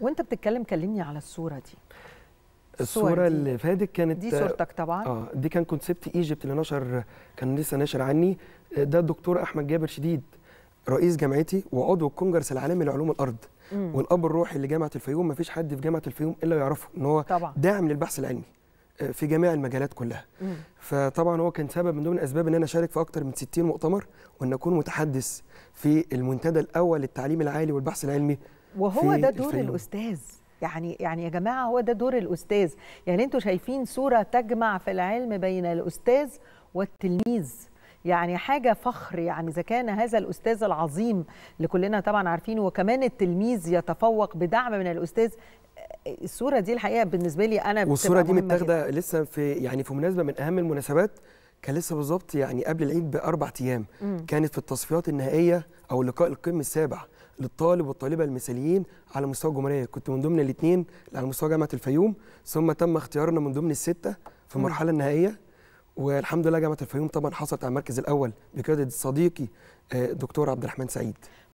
وانت بتتكلم كلمني على الصوره دي الصوره دي. اللي فاتت كانت دي صورتك طبعا اه دي كان كونسبت ايجيبت اللي نشر كان لسه ناشر عني ده الدكتور احمد جابر شديد رئيس جامعتي وعضو الكونجرس العالمي لعلوم الارض مم. والاب الروحي لجامعه الفيوم ما فيش حد في جامعه الفيوم الا يعرفه ان هو طبعا. داعم للبحث العلمي آه، في جميع المجالات كلها مم. فطبعا هو كان سبب من ضمن الاسباب ان انا اشارك في اكثر من 60 مؤتمر وان اكون متحدث في المنتدى الاول للتعليم العالي والبحث العلمي وهو ده دور الفيلم. الاستاذ يعني يعني يا جماعه هو ده دور الاستاذ يعني انتوا شايفين صوره تجمع في العلم بين الاستاذ والتلميذ يعني حاجة فخر يعني إذا كان هذا الأستاذ العظيم اللي كلنا طبعا عارفينه وكمان التلميذ يتفوق بدعم من الأستاذ الصورة دي الحقيقة بالنسبة لي أنا والصورة دي متاخدة لسه في يعني في مناسبة من أهم المناسبات كان لسه بالظبط يعني قبل العيد باربع ايام كانت في التصفيات النهائيه او لقاء القم السابع للطالب والطالبه المثاليين على مستوى الجمهوريه كنت من ضمن الاثنين على مستوى جامعه الفيوم ثم تم اختيارنا من ضمن السته في المرحله النهائيه والحمد لله جامعه الفيوم طبعا حصلت على المركز الاول بقياده صديقي الدكتور آه، عبد الرحمن سعيد